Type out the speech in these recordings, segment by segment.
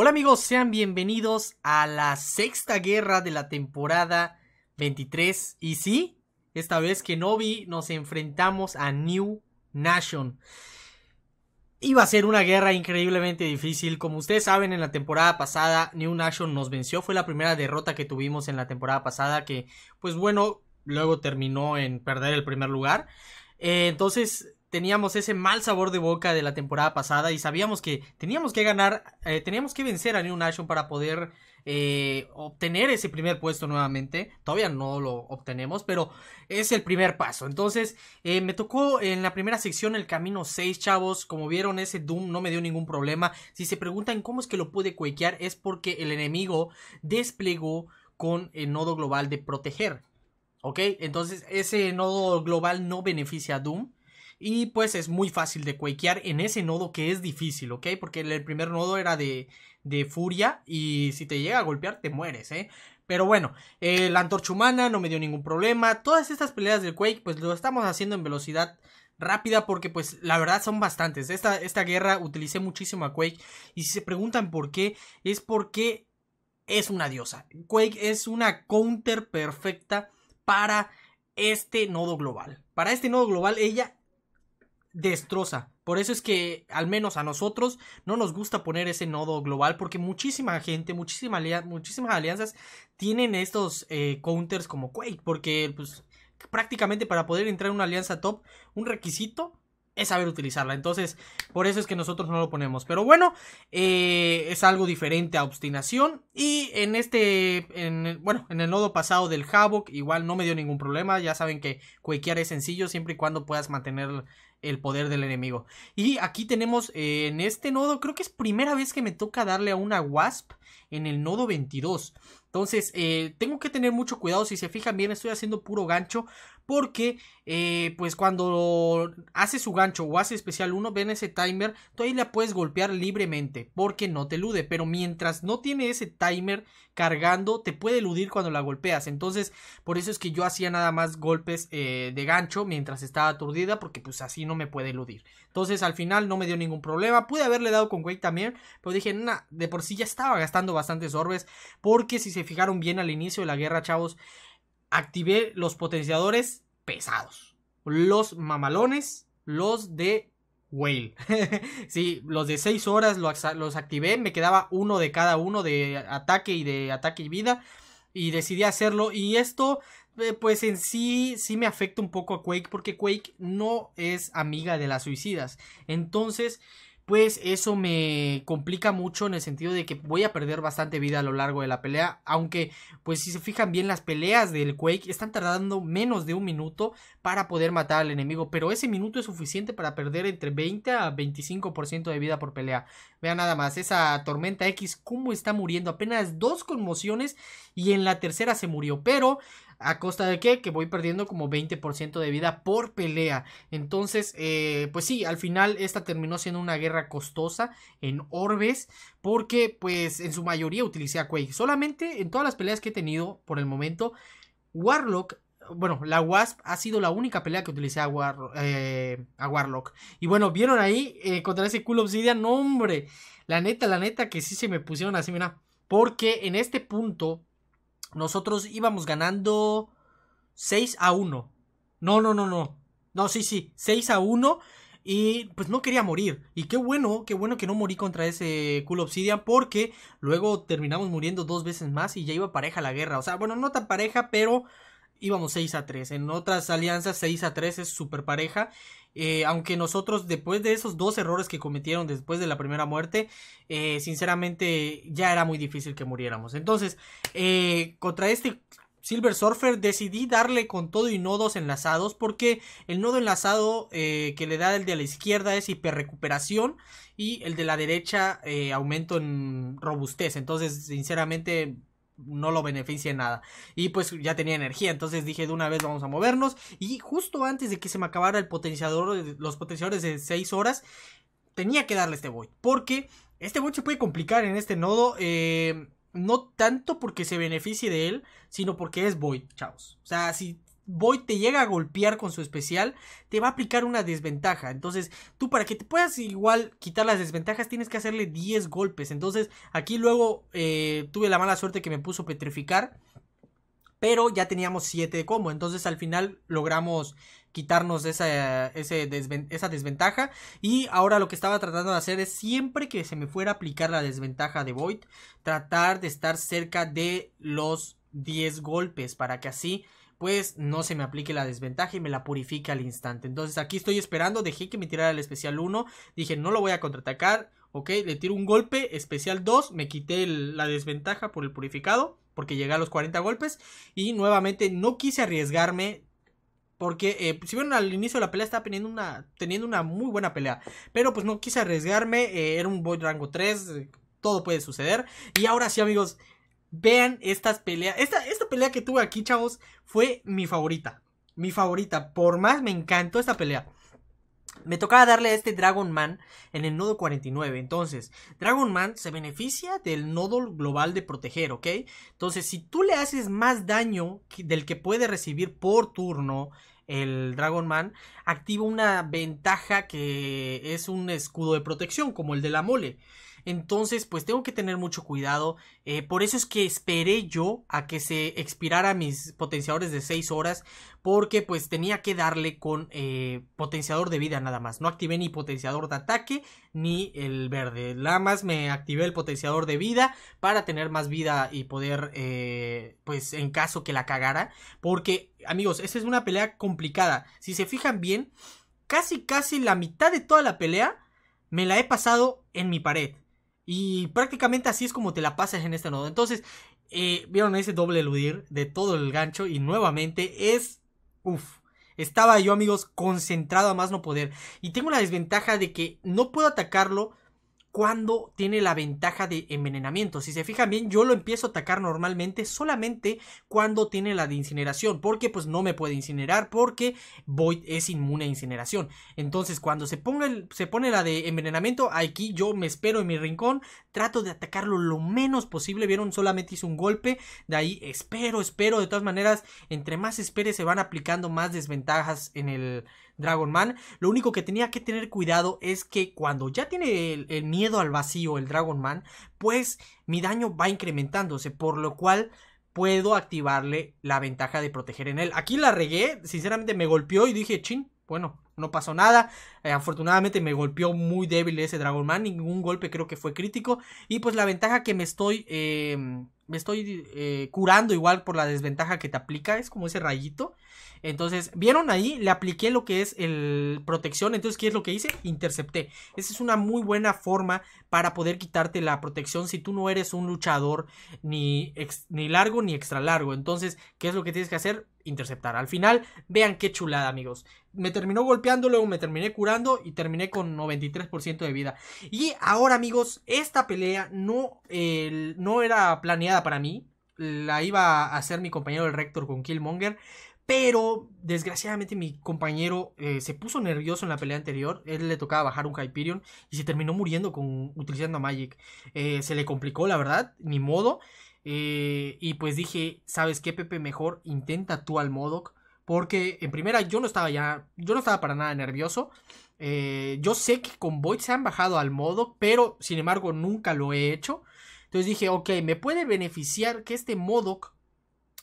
Hola amigos, sean bienvenidos a la sexta guerra de la temporada 23. Y sí, esta vez que no vi, nos enfrentamos a New Nation. Iba a ser una guerra increíblemente difícil. Como ustedes saben, en la temporada pasada New Nation nos venció. Fue la primera derrota que tuvimos en la temporada pasada que, pues bueno, luego terminó en perder el primer lugar. Eh, entonces, teníamos ese mal sabor de boca de la temporada pasada y sabíamos que teníamos que ganar, eh, teníamos que vencer a New Nation para poder eh, obtener ese primer puesto nuevamente. Todavía no lo obtenemos, pero es el primer paso. Entonces, eh, me tocó en la primera sección el camino 6, chavos. Como vieron, ese Doom no me dio ningún problema. Si se preguntan cómo es que lo pude cuequear, es porque el enemigo desplegó con el nodo global de proteger. ¿Ok? Entonces, ese nodo global no beneficia a Doom. Y pues es muy fácil de quakear en ese nodo que es difícil, ¿ok? Porque el primer nodo era de, furia y si te llega a golpear te mueres, ¿eh? Pero bueno, eh, la antorcha humana no me dio ningún problema. Todas estas peleas del Quake pues lo estamos haciendo en velocidad rápida porque pues la verdad son bastantes. Esta, esta guerra utilicé muchísimo a Quake y si se preguntan por qué, es porque es una diosa. Quake es una counter perfecta para este nodo global. Para este nodo global ella destroza. Por eso es que al menos a nosotros no nos gusta poner ese nodo global porque muchísima gente, muchísima muchísimas alianzas tienen estos eh, counters como Quake porque pues, prácticamente para poder entrar en una alianza top un requisito es saber utilizarla. Entonces, por eso es que nosotros no lo ponemos. Pero bueno, eh, es algo diferente a obstinación. Y en este, bueno, en el nodo pasado del Havoc, igual no me dio ningún problema. Ya saben que Quakear es sencillo siempre y cuando puedas mantener el poder del enemigo. Y aquí tenemos eh, en este nodo, creo que es primera vez que me toca darle a una Wasp en el nodo 22. Entonces, eh, tengo que tener mucho cuidado. Si se fijan bien, estoy haciendo puro gancho porque eh, pues cuando hace su gancho o hace especial 1, ven ese timer, tú ahí la puedes golpear libremente porque no te elude, pero mientras no tiene ese timer cargando, te puede eludir cuando la golpeas, entonces por eso es que yo hacía nada más golpes eh, de gancho mientras estaba aturdida porque pues así no me puede eludir, entonces al final no me dio ningún problema, pude haberle dado con Wake también, pero dije, nah, de por sí ya estaba gastando bastantes orbes porque si se fijaron bien al inicio de la guerra, chavos, activé los potenciadores pesados. Los mamalones, los de Whale. sí, los de 6 horas los activé, me quedaba uno de cada uno de ataque y de ataque y vida. Y decidí hacerlo. Y esto, eh, pues en sí, sí me afecta un poco a Quake, porque Quake no es amiga de las suicidas. Entonces, pues eso me complica mucho en el sentido de que voy a perder bastante vida a lo largo de la pelea, aunque pues si se fijan bien las peleas del Quake están tardando menos de un minuto para poder matar al enemigo, pero ese minuto es suficiente para perder entre 20 a 25% de vida por pelea. Vean nada más, esa tormenta X cómo está muriendo, apenas dos conmociones y en la tercera se murió, pero ¿A costa de qué? Que voy perdiendo como 20% de vida por pelea. Entonces, eh, pues sí, al final esta terminó siendo una guerra costosa en orbes. Porque, pues, en su mayoría utilicé a Quake. Solamente en todas las peleas que he tenido por el momento, Warlock bueno, la Wasp ha sido la única pelea que utilicé a, eh, a Warlock. Y bueno, vieron ahí eh, contra ese cool Obsidian, no, hombre. La neta, la neta que sí se me pusieron así, mira. Porque en este punto nosotros íbamos ganando 6 a 1. No, no, no, no. No, sí, sí. 6 a 1. Y pues no quería morir. Y qué bueno, qué bueno que no morí contra ese Cool Obsidian. Porque luego terminamos muriendo dos veces más y ya iba pareja la guerra. O sea, bueno, no tan pareja, pero íbamos 6 a 3. En otras alianzas 6 a 3 es super pareja. Eh, aunque nosotros después de esos dos errores que cometieron después de la primera muerte, eh, sinceramente ya era muy difícil que muriéramos. Entonces, eh, contra este Silver Surfer decidí darle con todo y nodos enlazados porque el nodo enlazado que le da el de la izquierda es hiperrecuperación y el de la derecha aumento en robustez. Entonces, sinceramente, no lo beneficia en nada. Y pues ya tenía energía, entonces dije de una vez vamos a movernos. Y justo antes de que se me acabara el potenciador, los potenciadores de 6 horas, tenía que darle este void. Porque este void se puede complicar en este nodo. Eh, no tanto porque se beneficie de él, sino porque es void, chavos. O sea, si Void te llega a golpear con su especial, te va a aplicar una desventaja. Entonces, tú para que te puedas igual quitar las desventajas, tienes que hacerle 10 golpes. Entonces, aquí luego eh, tuve la mala suerte que me puso petrificar. Pero ya teníamos 7 de combo. Entonces, al final logramos quitarnos esa, esa desventaja. Y ahora lo que estaba tratando de hacer es siempre que se me fuera a aplicar la desventaja de Void, tratar de estar cerca de los 10 golpes para que así pues no se me aplique la desventaja y me la purifique al instante. Entonces aquí estoy esperando, dejé que me tirara el especial 1, dije no lo voy a contraatacar, ok, le tiro un golpe, especial 2, me quité la desventaja por el purificado, porque llegué a los 40 golpes, y nuevamente no quise arriesgarme, porque eh, si vieron al inicio de la pelea estaba teniendo una, teniendo una muy buena pelea, pero pues no quise arriesgarme, eh, era un boy rango 3, todo puede suceder, y ahora sí amigos... Vean estas peleas. Esta, esta pelea que tuve aquí, chavos, fue mi favorita. Mi favorita. Por más me encantó esta pelea. Me tocaba darle a este Dragon Man en el nodo 49. Entonces, Dragon Man se beneficia del nodo global de proteger, ¿ok? Entonces, si tú le haces más daño del que puede recibir por turno el Dragon Man, activa una ventaja que es un escudo de protección, como el de la mole. Entonces, pues tengo que tener mucho cuidado. Eh, por eso es que esperé yo a que se expirara mis potenciadores de 6 horas. Porque pues tenía que darle con eh, potenciador de vida nada más. No activé ni potenciador de ataque ni el verde. Nada más me activé el potenciador de vida para tener más vida y poder, eh, pues en caso que la cagara. Porque, amigos, esta es una pelea complicada. Si se fijan bien, casi casi la mitad de toda la pelea me la he pasado en mi pared. Y prácticamente así es como te la pasas en este nodo. Entonces, eh, vieron ese doble eludir de todo el gancho y nuevamente es... Uf. Estaba yo amigos concentrado a más no poder. Y tengo la desventaja de que no puedo atacarlo cuando tiene la ventaja de envenenamiento. Si se fijan bien, yo lo empiezo a atacar normalmente solamente cuando tiene la de incineración, porque pues no me puede incinerar porque Void es inmune a incineración. Entonces, cuando se, se pone la de envenenamiento, aquí yo me espero en mi rincón, trato de atacarlo lo menos posible. Vieron, solamente hice un golpe, de ahí espero, espero. De todas maneras, entre más espere se van aplicando más desventajas en el Dragon Man. Lo único que tenía que tener cuidado es que cuando ya tiene el, miedo al vacío el Dragon Man, pues mi daño va incrementándose, por lo cual puedo activarle la ventaja de proteger en él. Aquí la regué, sinceramente me golpeó y dije, chin, bueno, no pasó nada. Eh, afortunadamente me golpeó muy débil ese Dragon Man, ningún golpe creo que fue crítico. Y pues la ventaja que me estoy, em, me estoy eh, curando igual por la desventaja que te aplica, es como ese rayito. Entonces, vieron ahí, le apliqué lo que es el protección, entonces, ¿qué es lo que hice? Intercepté. Esa es una muy buena forma para poder quitarte la protección si tú no eres un luchador ni, ni largo ni extra largo. Entonces, ¿qué es lo que tienes que hacer? Interceptar. Al final, vean qué chulada, amigos. Me terminó golpeando luego me terminé curando y terminé con 93% de vida. Y ahora amigos, esta pelea no, no era planeada para mí. La iba a hacer mi compañero el Rector con Killmonger. Pero desgraciadamente mi compañero eh, se puso nervioso en la pelea anterior. Él le tocaba bajar un Hyperion y se terminó muriendo con, utilizando a Magic. Eh, se le complicó, la verdad, ni modo. Eh, y pues dije, ¿sabes qué, Pepe? Mejor intenta tú al Modoc. Porque en primera yo no estaba ya, yo no estaba para nada nervioso. Eh, yo sé que con Void se han bajado al modo, pero sin embargo nunca lo he hecho. Entonces dije, ok, me puede beneficiar que este Modoc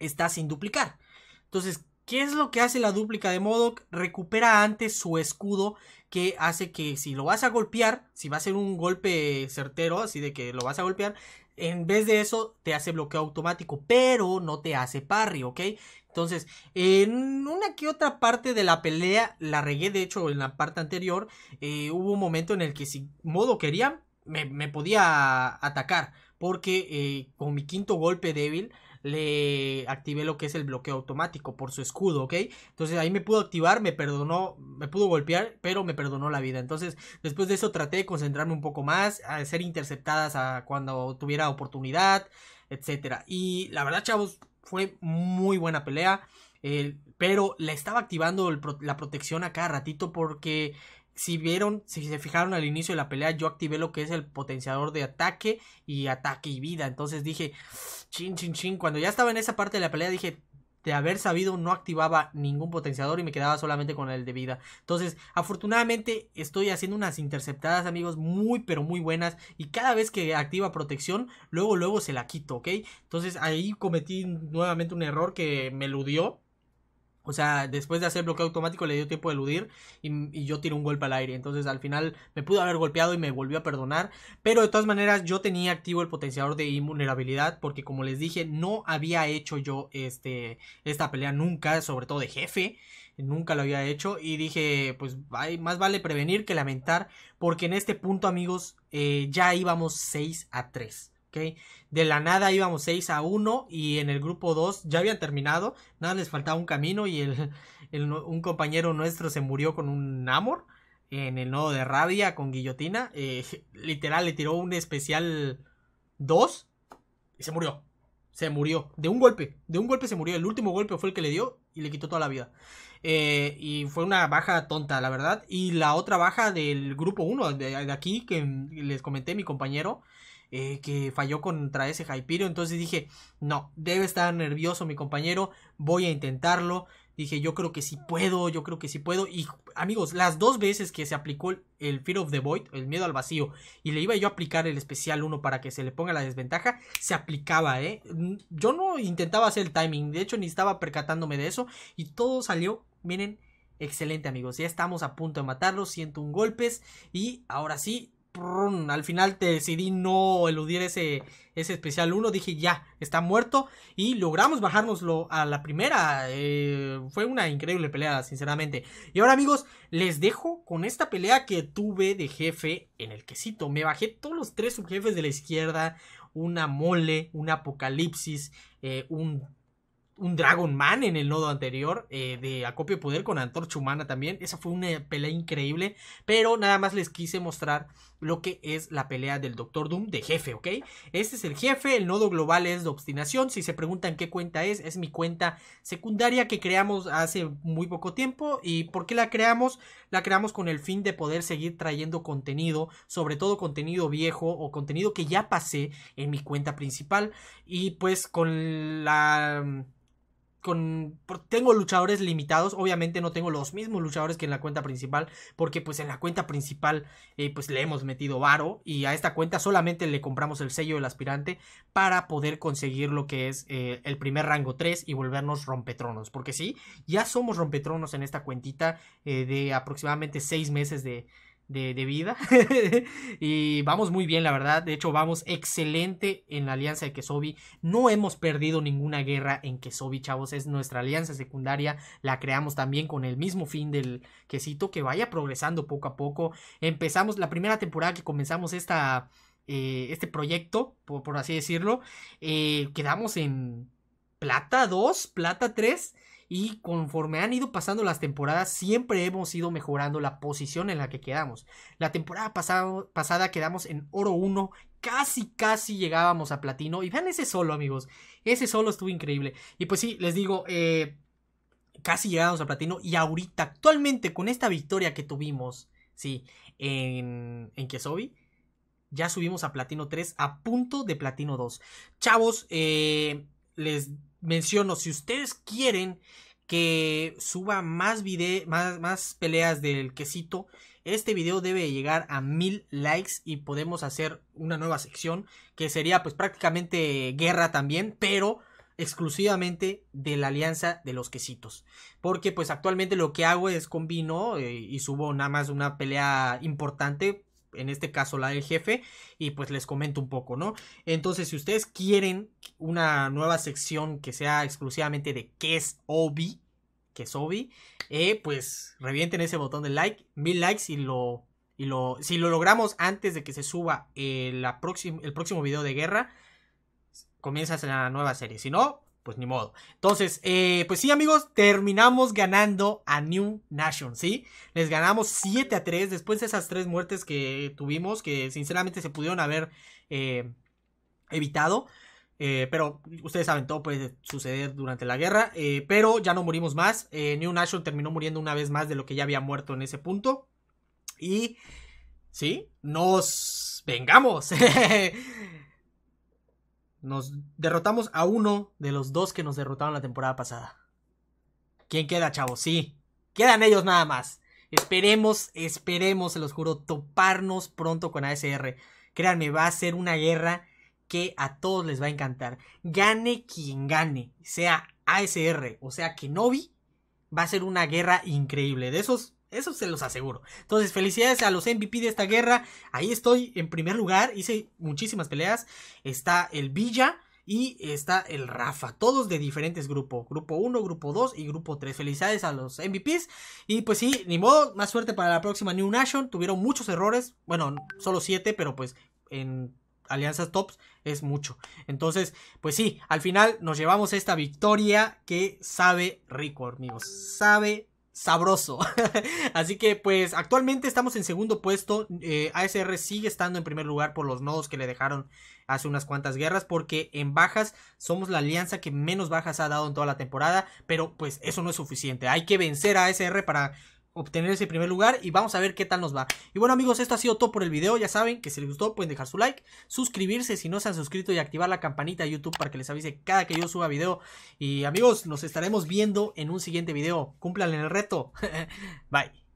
está sin duplicar. Entonces, ¿qué es lo que hace la duplica de Modoc? Recupera antes su escudo que hace que si lo vas a golpear, si va a ser un golpe certero, así de que lo vas a golpear, en vez de eso te hace bloqueo automático, pero no te hace parry, ¿ok? Entonces, en una que otra parte de la pelea, la regué, de hecho, en la parte anterior, eh, hubo un momento en el que si modo quería, me, podía atacar, porque eh, con mi quinto golpe débil, le activé lo que es el bloqueo automático por su escudo, ¿ok? Entonces ahí me pudo activar, me perdonó, me pudo golpear, pero me perdonó la vida. Entonces después de eso traté de concentrarme un poco más, a ser interceptadas a cuando tuviera oportunidad, etcétera. Y la verdad, chavos, fue muy buena pelea. Eh, pero le estaba activando la protección a cada ratito porque si vieron, si se fijaron al inicio de la pelea, yo activé lo que es el potenciador de ataque y ataque y vida. Entonces dije, chin, chin, chin. Cuando ya estaba en esa parte de la pelea, dije, de haber sabido no activaba ningún potenciador y me quedaba solamente con el de vida. Entonces, afortunadamente estoy haciendo unas interceptadas, amigos, muy pero muy buenas. Y cada vez que activa protección, luego luego se la quito, ¿ok? Entonces ahí cometí nuevamente un error que me eludió o sea, después de hacer bloqueo automático le dio tiempo de eludir y, yo tiré un golpe al aire. Entonces al final me pudo haber golpeado y me volvió a perdonar. Pero de todas maneras yo tenía activo el potenciador de invulnerabilidad porque como les dije no había hecho yo este, esta pelea nunca, sobre todo de jefe. Nunca lo había hecho y dije pues más vale prevenir que lamentar porque en este punto amigos eh, ya íbamos 6 a 3. De la nada íbamos 6 a 1 y en el grupo 2 ya habían terminado, nada les faltaba un camino y el, un compañero nuestro se murió con un amor en el nodo de rabia con guillotina, eh, literal le tiró un especial 2 y se murió. Se murió. De un golpe. De un golpe se murió. El último golpe fue el que le dio y le quitó toda la vida. Eh, y fue una baja tonta, la verdad. Y la otra baja del grupo 1, de, aquí, que les comenté, mi compañero, eh, que falló contra ese Hypiro. Entonces dije, no, debe estar nervioso mi compañero, voy a intentarlo. Dije, yo creo que sí puedo, yo creo que sí puedo. Y amigos, las dos veces que se aplicó el Fear of the Void, el miedo al vacío, y le iba yo a aplicar el especial 1 para que se le ponga la desventaja, se aplicaba, ¿eh? Mm, yo no intentaba hacer el timing, de hecho ni estaba percatándome de eso, y todo salió, miren, excelente amigos, ya estamos a punto de matarlo, siento un golpes, y ahora sí, al final te decidí no eludir ese, ese especial 1. Dije, ya, está muerto. Y logramos bajárnoslo a la primera. Eh, fue una increíble pelea, sinceramente. Y ahora, amigos, les dejo con esta pelea que tuve de jefe en el quesito. Me bajé todos los tres subjefes de la izquierda. Una mole, un apocalipsis, eh, un un Dragon Man en el nodo anterior eh, de acopio de poder con Antorcha Humana también. Esa fue una pelea increíble, pero nada más les quise mostrar lo que es la pelea del Doctor Doom de jefe, ¿ok? Este es el jefe, el nodo global es de obstinación, si se preguntan qué cuenta es, es mi cuenta secundaria que creamos hace muy poco tiempo y ¿por qué la creamos? La creamos con el fin de poder seguir trayendo contenido, sobre todo contenido viejo o contenido que ya pasé en mi cuenta principal y pues con la tengo luchadores limitados, obviamente no tengo los mismos luchadores que en la cuenta principal, porque pues en la cuenta principal eh, pues le hemos metido varo y a esta cuenta solamente le compramos el sello del aspirante para poder conseguir lo que es eh, el primer rango 3 y volvernos rompetronos, porque sí, ya somos rompetronos en esta cuentita eh, de aproximadamente 6 meses de, de, vida. y vamos muy bien, la verdad. De hecho, vamos excelente en la alianza de Kesobi. No hemos perdido ninguna guerra en Kesobi, chavos. Es nuestra alianza secundaria. La creamos también con el mismo fin del quesito, que vaya progresando poco a poco. Empezamos la primera temporada que comenzamos esta, eh, este proyecto, por, así decirlo. Eh, quedamos en plata 2, plata 3 y conforme han ido pasando las temporadas siempre hemos ido mejorando la posición en la que quedamos. La temporada pasada quedamos en oro 1, casi casi llegábamos a platino y vean ese solo amigos, ese solo estuvo increíble. Y pues sí, les digo, eh, casi llegábamos a platino y ahorita actualmente con esta victoria que tuvimos, sí, en, en Kiesobi, ya subimos a platino 3 a punto de platino 2. Chavos, eh, les menciono, si ustedes quieren que suba más, video, más, más peleas del quesito, este video debe llegar a mil likes y podemos hacer una nueva sección que sería pues prácticamente guerra también, pero exclusivamente de la alianza de los quesitos. Porque pues actualmente lo que hago es combino eh, y subo nada más una pelea importante en este caso la del jefe, y pues les comento un poco, ¿no? Entonces, si ustedes quieren una nueva sección que sea exclusivamente de qué es Obi, que es Obi, eh, pues revienten ese botón de like, mil likes y lo... Y lo, si lo logramos antes de que se suba eh, la el próximo video de guerra, Comienza la nueva serie. Si no, pues ni modo. Entonces, eh, pues sí, amigos, terminamos ganando a New Nation, ¿sí? Les ganamos 7 a 3 después de esas 3 muertes que tuvimos, que sinceramente se pudieron haber eh, evitado. Eh, pero ustedes saben, todo puede suceder durante la guerra. pero ya no morimos más. New Nation terminó muriendo una vez más de lo que ya había muerto en ese punto. Y, sí, nos vengamos. Nos derrotamos a uno de los dos que nos derrotaron la temporada pasada. ¿Quién queda, chavos? Sí, quedan ellos nada más. Esperemos, esperemos, se los juro, toparnos pronto con ASR. Créanme, va a ser una guerra que a todos les va a encantar. Gane quien gane, sea ASR o sea Kenobi va a ser una guerra increíble. De esos, eso se los aseguro. Entonces, felicidades a los MVP de esta guerra. Ahí estoy en primer lugar. Hice muchísimas peleas. Está el Villa. Y está el Rafa, todos de diferentes grupos, grupo 1, grupo 2 y grupo 3. Felicidades a los MVPs. Y pues sí, ni modo, más suerte para la próxima New Nation. Tuvieron muchos errores, bueno, solo 7, pero pues en alianzas tops es mucho. Entonces, pues sí, al final nos llevamos esta victoria que sabe rico, amigos. Sabe sabroso. Así que pues actualmente estamos en segundo puesto. Eh, ASR sigue estando en primer lugar por los nodos que le dejaron hace unas cuantas guerras. Porque en bajas somos la alianza que menos bajas ha dado en toda la temporada. Pero pues eso no es suficiente. Hay que vencer a ASR para obtener ese primer lugar y vamos a ver qué tal nos va. Y bueno amigos, esto ha sido todo por el video, ya saben que si les gustó pueden dejar su like, suscribirse si no se han suscrito y activar la campanita de YouTube para que les avise cada que yo suba video. Y amigos, nos estaremos viendo en un siguiente video. cumplan el reto. Bye.